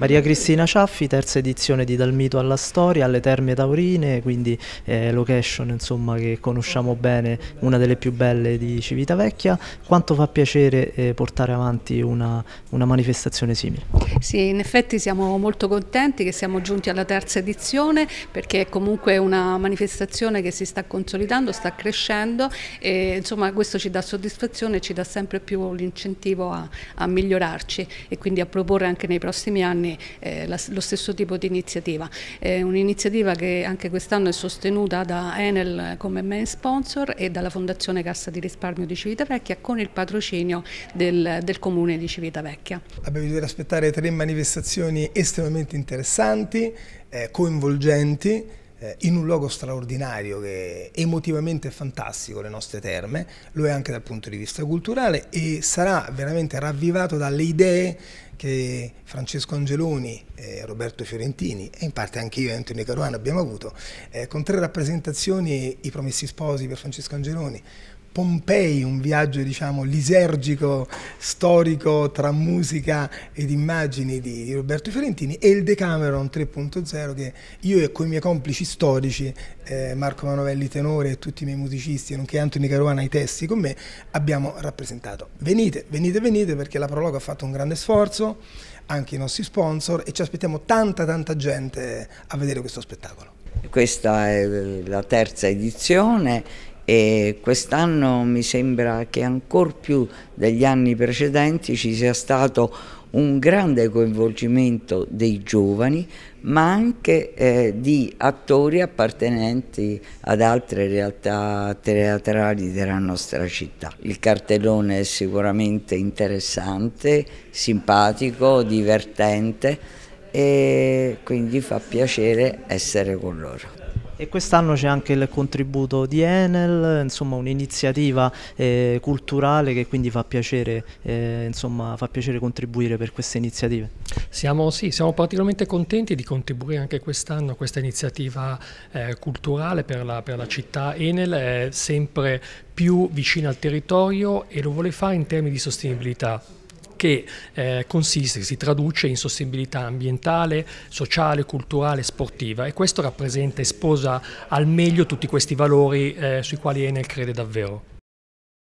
Maria Cristina Ciaffi, terza edizione di Dal mito alla storia, alle terme taurine, quindi eh, location insomma, che conosciamo bene, una delle più belle di Civitavecchia. Quanto fa piacere eh, portare avanti una, una, manifestazione simile? Sì, in effetti siamo molto contenti che siamo giunti alla terza edizione perché è comunque una manifestazione che si sta consolidando, sta crescendo e insomma questo ci dà soddisfazione e ci dà sempre più l'incentivo a, a migliorarci e quindi a proporre anche nei prossimi anni anni eh, la, lo stesso tipo di iniziativa. È un'iniziativa che anche quest'anno è sostenuta da Enel come main sponsor e dalla Fondazione Cassa di Risparmio di Civitavecchia con il patrocinio del, del Comune di Civitavecchia. Abbiamo dovuto aspettare tre manifestazioni estremamente interessanti, eh, coinvolgenti, eh, in un luogo straordinario che è emotivamente fantastico, le nostre terme, lo è anche dal punto di vista culturale e sarà veramente ravvivato dalle idee che Francesco Angeloni, eh, Roberto Fiorentini e in parte anche io e Antonio Caruana abbiamo avuto, eh, con tre rappresentazioni, I Promessi Sposi per Francesco Angeloni, Pompei, un viaggio diciamo lisergico, storico tra musica ed immagini di Roberto Fiorentini e il Decameron 3.0 che io e con i miei complici storici, eh, Marco Manovelli tenore e tutti i miei musicisti, nonché Antoni Caruana i testi con me, abbiamo rappresentato. Venite, venite, venite perché la Prologa ha fatto un grande sforzo, anche i nostri sponsor e ci aspettiamo tanta tanta gente a vedere questo spettacolo. Questa è la terza edizione e quest'anno mi sembra che ancor più degli anni precedenti ci sia stato un grande coinvolgimento dei giovani ma anche eh, di attori appartenenti ad altre realtà teatrali della nostra città. Il cartellone è sicuramente interessante, simpatico, divertente e quindi fa piacere essere con loro. E quest'anno c'è anche il contributo di Enel, insomma un'iniziativa eh, culturale che quindi fa piacere, eh, insomma, fa piacere contribuire per queste iniziative. Siamo, sì, siamo particolarmente contenti di contribuire anche quest'anno a questa iniziativa eh, culturale per la, per la, città. Enel è sempre più vicina al territorio e lo vuole fare in termini di sostenibilità che eh, consiste, si traduce in sostenibilità ambientale, sociale, culturale, sportiva e questo rappresenta e sposa al meglio tutti questi valori eh, sui quali Enel crede davvero.